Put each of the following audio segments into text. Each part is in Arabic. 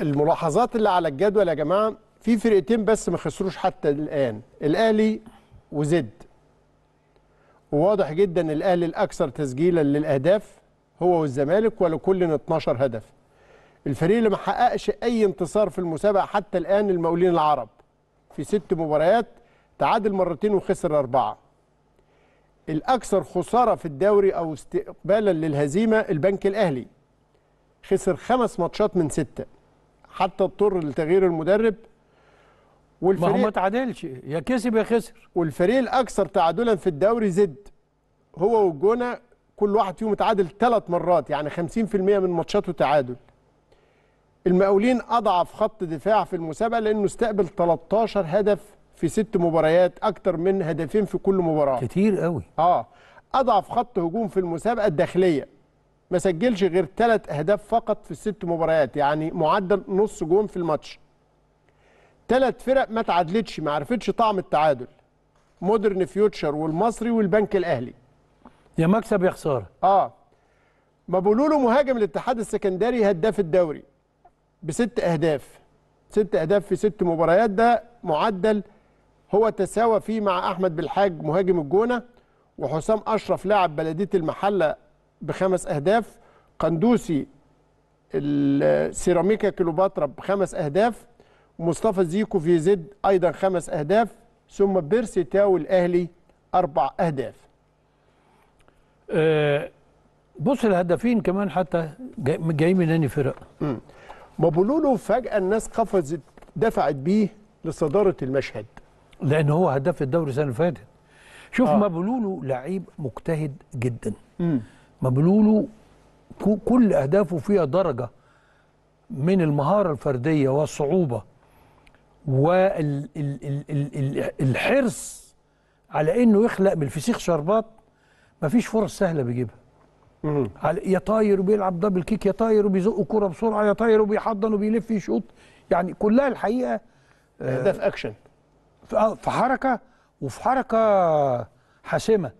الملاحظات اللي على الجدول يا جماعه في فرقتين بس ما خسروش حتى الان الاهلي وزد وواضح جدا الاهلي الاكثر تسجيلا للاهداف هو والزمالك ولكل 12 هدف الفريق اللي ما حققش اي انتصار في المسابقه حتى الان المقاولين العرب في ست مباريات تعادل مرتين وخسر اربعه الاكثر خساره في الدوري او استقبالا للهزيمه البنك الاهلي خسر خمس ماتشات من سته حتى اضطر لتغيير المدرب والفريق ما هو ما تعادلش يا كسب يا خسر والفريق الاكثر تعادلا في الدوري زد هو والجونه كل واحد فيهم اتعادل ثلاث مرات يعني 50% من ماتشاته تعادل المقاولين اضعف خط دفاع في المسابقه لانه استقبل 13 هدف في ست مباريات اكتر من هدفين في كل مباراه كتير قوي اه اضعف خط هجوم في المسابقه الداخليه ما سجلش غير ثلاث اهداف فقط في الست مباريات يعني معدل نص جون في الماتش ثلاث فرق ما تعادلتش ما عرفتش طعم التعادل مودرن فيوتشر والمصري والبنك الاهلي يا مكسب يا خساره اه ما بقولوا له مهاجم الاتحاد السكندري هداف الدوري بست اهداف ست اهداف في ست مباريات ده معدل هو تساوى فيه مع احمد بالحاج مهاجم الجونه وحسام اشرف لاعب بلديه المحله بخمس أهداف قندوسي السيراميكا كيلوباترا بخمس أهداف مصطفى زيكو في زد أيضا خمس أهداف ثم بيرسي تاو الأهلي أربع أهداف أه بص الهدافين كمان حتى جايين جاي من أنهي فرق مابولولو فجأة الناس قفزت دفعت بيه لصدارة المشهد لأن هو هداف الدوري السنة اللي فاتت شوف آه. مابولولو لعيب مجتهد جدا مم. مبلوله كل أهدافه فيها درجة من المهارة الفردية والصعوبة والحرص على انه يخلق من الفسيخ شربات مفيش فرص سهله بيجيبها يا طاير وبيلعب دبل كيك يا طاير وبيزق كوره بسرعه يا طاير وبيحضن وبيلف يشوط يعني كلها الحقيقه آه، اهداف اكشن آه، في حركه وفي حركه حاسمه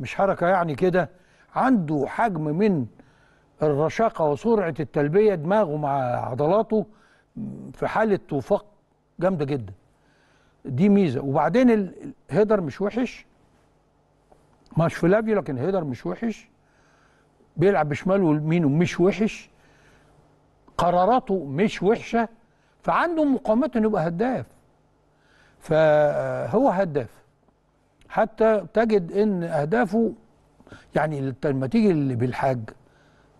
مش حركه يعني كده عنده حجم من الرشاقة وسرعة التلبية دماغه مع عضلاته في حالة وفاق جامدة جدا دي ميزة وبعدين الهيدر مش وحش مش فلافيو لكن هيدر مش وحش بيلعب بشماله ويمينه مش وحش قراراته مش وحشة فعنده مقاومات انه يبقى هداف فهو هداف حتى تجد ان اهدافه يعني لما تيجي اللي بالحاج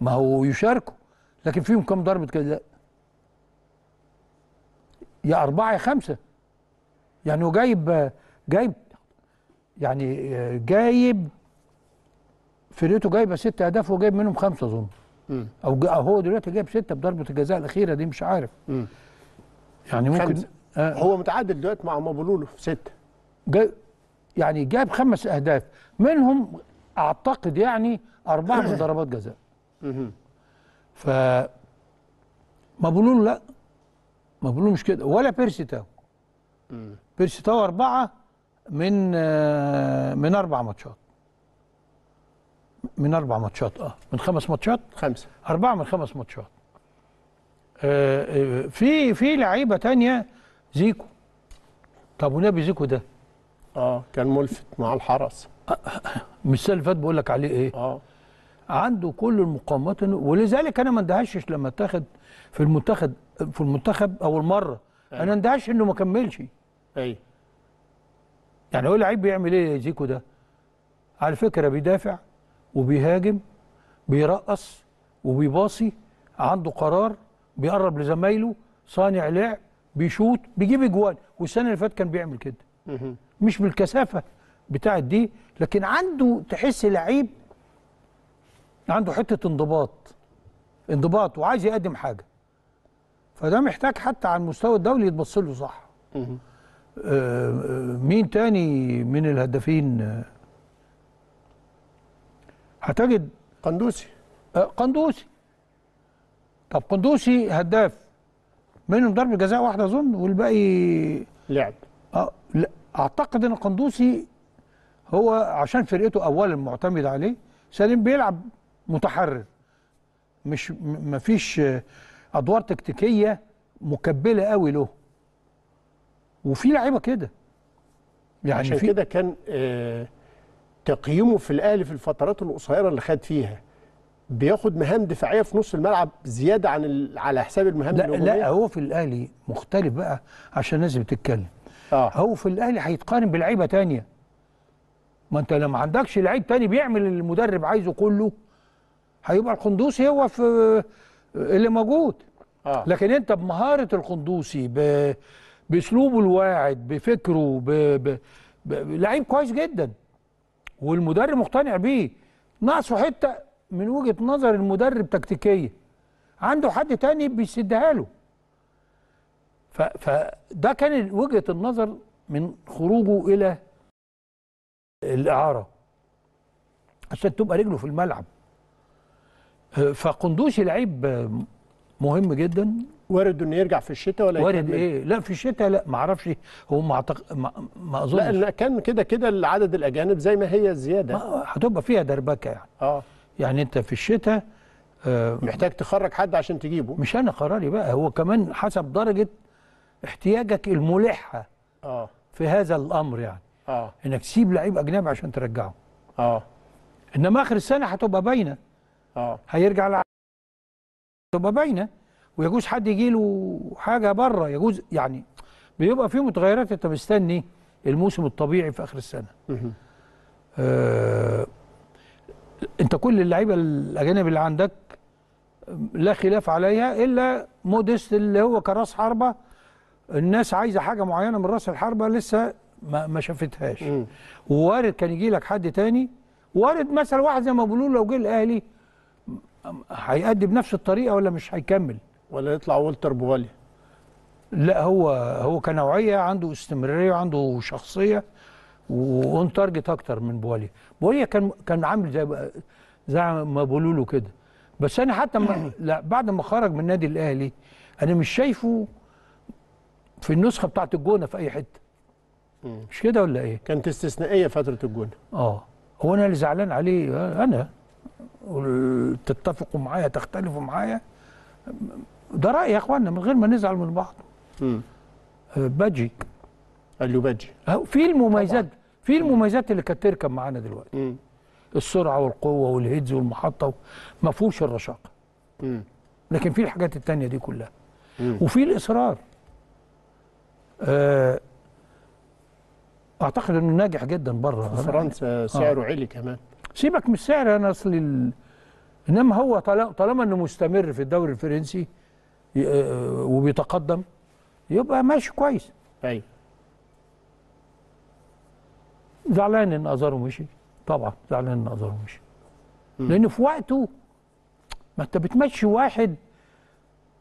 ما هو يشاركوا لكن فيهم كام ضربة كده يا أربعة يا خمسة يعني هو جايب جايب يعني جايب فرقته جايبه ست اهداف وجايب منهم خمسه اظن او هو دلوقتي جايب سته بضربه الجزاء الاخيره دي مش عارف يعني ممكن آه هو متعادل دلوقتي مع مابولولو في سته جاي يعني جاب خمس اهداف منهم اعتقد يعني اربعه من ضربات جزاء ف ما بقولوا لا ما بقولوا مش كده ولا بيرسي تاو بيرسي تاو اربعه من آه، من اربع ماتشات من اربع ماتشات اه من خمس ماتشات خمسه اربعه من خمس ماتشات آه، آه، في في لعيبه تانية زيكو طب ونبي زيكو ده اه كان ملفت مع الحرس مش السنه اللي فاتت بقول لك عليه ايه اه عنده كل المقومات ولذلك انا ما اندهشش لما اتاخد في المنتخب في المنتخب اول مره أي. أيوه. انا اندهش انه ما كملش ايوه يعني هو لعيب بيعمل ايه زيكو ده على فكره بيدافع وبيهاجم بيرقص وبيباصي عنده قرار بيقرب لزمايله صانع لعب بيشوط بيجيب اجوان والسنه اللي فاتت كان بيعمل كده مش بالكثافه بتاعت دي لكن عنده تحس لعيب عنده حته انضباط انضباط وعايز يقدم حاجه فده محتاج حتى على المستوى الدولي يتبص له صح آه، آه، مين تاني من الهدافين آه، هتجد قندوسي قندوسي طب قندوسي هداف منهم ضربه جزاء واحده اظن والباقي لعب اه لا اعتقد ان قندوسي هو عشان فرقته اولا معتمده عليه سليم بيلعب متحرر مش مفيش ادوار تكتيكيه مكبله قوي له وفي لعيبه كده يعني عشان كده كان آه تقييمه في الاهلي في الفترات القصيره اللي خد فيها بياخد مهام دفاعيه في نص الملعب زياده عن على حساب المهام لا لا هو في الاهلي مختلف بقى عشان لازم تتكلم اه هو في الاهلي هيتقارن بلعيبه ثانيه ما انت لما عندكش لعيب تاني بيعمل اللي المدرب عايزه كله هيبقى القندوسي هو في اللي موجود آه. لكن انت بمهاره القندوسي باسلوبه الواعد بفكره ب... ب... ب... لعيب كويس جدا والمدرب مقتنع بيه ناقصه حته من وجهه نظر المدرب تكتيكيه عنده حد تاني بيسدها له ف... فده كان وجهه النظر من خروجه الى الاعاره عشان تبقى رجله في الملعب فقندوسي لعيب مهم جدا وارد انه يرجع في الشتاء ولا وارد ايه لا في الشتاء لا ما اعرفش هو ما أعتق... ما, ما اظنش لا كان كده كده العدد الاجانب زي ما هي زياده هتبقى فيها دربكه يعني اه يعني انت في الشتاء آه محتاج تخرج حد عشان تجيبه مش انا قراري بقى هو كمان حسب درجه احتياجك الملحه اه في هذا الامر يعني اه انك تسيب لعيب اجنبي عشان ترجعه اه انما اخر السنه هتبقى باينه اه هيرجع لعيب تبقى باينه ويجوز حد يجي له حاجه بره يجوز يعني بيبقى فيه متغيرات انت مستني الموسم الطبيعي في اخر السنه آه انت كل اللعيبه الاجانب اللي عندك لا خلاف عليها الا موديست اللي هو كراس حربه الناس عايزه حاجه معينه من راس الحربه لسه ما, ما شافتهاش ووارد كان يجي لك حد تاني وارد مثلا واحد زي ما بيقولوا لو جه الاهلي هيأدي بنفس الطريقه ولا مش هيكمل ولا يطلع والتر بواليا لا هو هو كنوعيه عنده استمراريه وعنده شخصيه وان تارجت اكتر من بواليا بواليا كان كان عامل زي زي ما بيقولوا له كده بس انا حتى ما لا بعد ما خرج من النادي الاهلي انا مش شايفه في النسخه بتاعت الجونه في اي حته مش كده ولا ايه؟ كانت استثنائيه فتره الجونه اه هو انا اللي زعلان عليه انا تتفقوا معايا تختلفوا معايا ده راي يا اخوانا من غير ما نزعل من بعض امم آه، باجي قال له باجي آه، في المميزات في المميزات اللي كانت تركب معانا دلوقتي مم. السرعه والقوه والهيدز والمحطه ما فيهوش الرشاقه امم لكن في الحاجات التانية دي كلها مم. وفي الاصرار آه اعتقد انه ناجح جدا بره فرنسا آه. سعره آه. كمان سيبك من السعر انا اصل ال... انما هو طالما انه مستمر في الدوري الفرنسي آه، آه، وبيتقدم يبقى ماشي كويس ايوه زعلان ان ازارو مشي طبعا زعلان ان ازارو مشي لان في وقته ما انت بتمشي واحد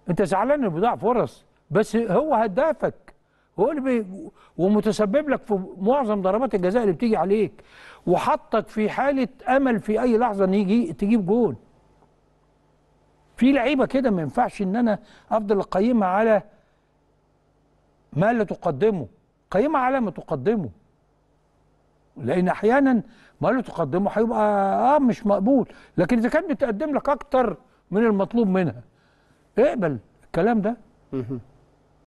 انت زعلان انه بيضيع فرص بس هو هدافك هو اللي بي ومتسبب لك في معظم ضربات الجزاء اللي بتيجي عليك وحطك في حاله امل في اي لحظه ان يجي تجيب جول في لعيبه كده ما ينفعش ان انا افضل اقيمها على ما لا تقدمه قيمها على ما تقدمه لان احيانا ما لا تقدمه هيبقى اه مش مقبول لكن اذا كان بتقدم لك اكتر من المطلوب منها اقبل الكلام ده